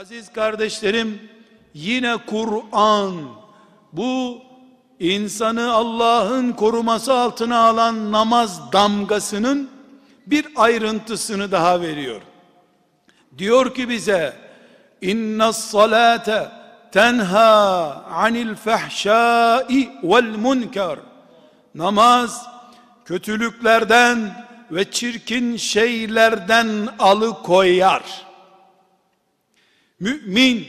Aziz kardeşlerim yine Kur'an bu insanı Allah'ın koruması altına alan namaz damgasının bir ayrıntısını daha veriyor. Diyor ki bize inna salate tenha anil fahşai vel munkar namaz kötülüklerden ve çirkin şeylerden alıkoyar. Mümin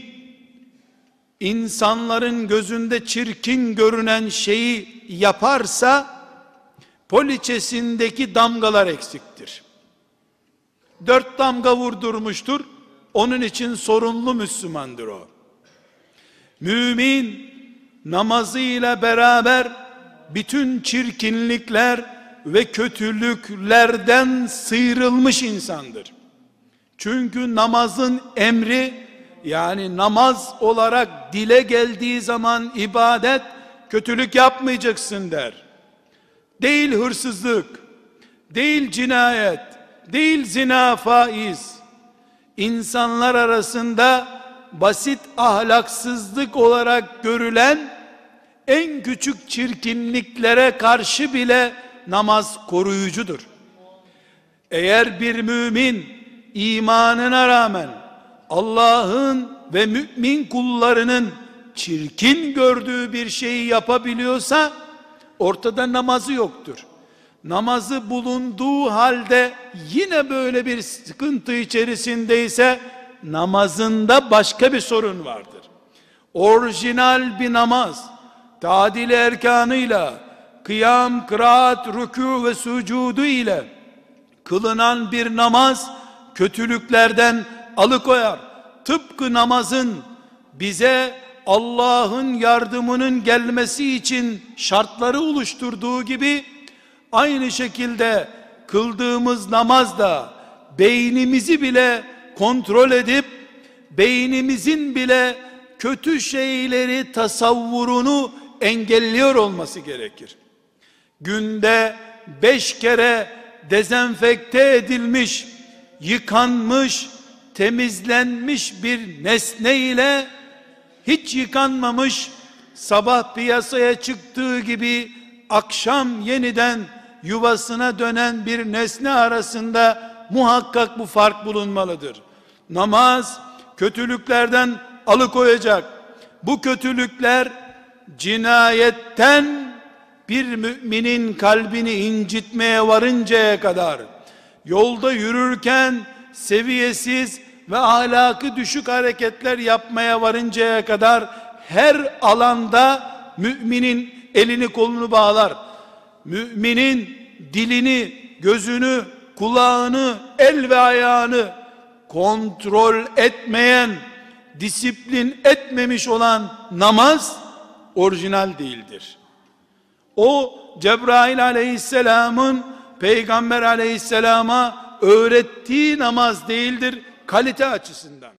insanların gözünde çirkin görünen şeyi yaparsa poliçesindeki damgalar eksiktir. Dört damga vurdurmuştur. Onun için sorunlu Müslümandır o. Mümin namazıyla beraber bütün çirkinlikler ve kötülüklerden sıyrılmış insandır. Çünkü namazın emri yani namaz olarak dile geldiği zaman ibadet kötülük yapmayacaksın der. Değil hırsızlık, değil cinayet, değil zina faiz. İnsanlar arasında basit ahlaksızlık olarak görülen en küçük çirkinliklere karşı bile namaz koruyucudur. Eğer bir mümin imanına rağmen Allah'ın ve mümin kullarının çirkin gördüğü bir şeyi yapabiliyorsa ortada namazı yoktur. Namazı bulunduğu halde yine böyle bir sıkıntı içerisindeyse namazında başka bir sorun vardır. Orijinal bir namaz, tadil erkanıyla, kıyam, kıraat, rükû ve sucudu ile kılınan bir namaz, kötülüklerden alıkoyar. Tıpkı namazın bize Allah'ın yardımının gelmesi için şartları oluşturduğu gibi aynı şekilde kıldığımız namaz da beynimizi bile kontrol edip beynimizin bile kötü şeyleri tasavvurunu engelliyor olması gerekir. Günde beş kere dezenfekte edilmiş, yıkanmış, temizlenmiş bir nesne ile hiç yıkanmamış sabah piyasaya çıktığı gibi akşam yeniden yuvasına dönen bir nesne arasında muhakkak bu fark bulunmalıdır. Namaz kötülüklerden alıkoyacak. Bu kötülükler cinayetten bir müminin kalbini incitmeye varıncaya kadar yolda yürürken seviyesiz ve ahlakı düşük hareketler yapmaya varıncaya kadar her alanda müminin elini kolunu bağlar. Müminin dilini, gözünü, kulağını, el ve ayağını kontrol etmeyen, disiplin etmemiş olan namaz orijinal değildir. O Cebrail aleyhisselamın peygamber aleyhisselama öğrettiği namaz değildir kalite açısından.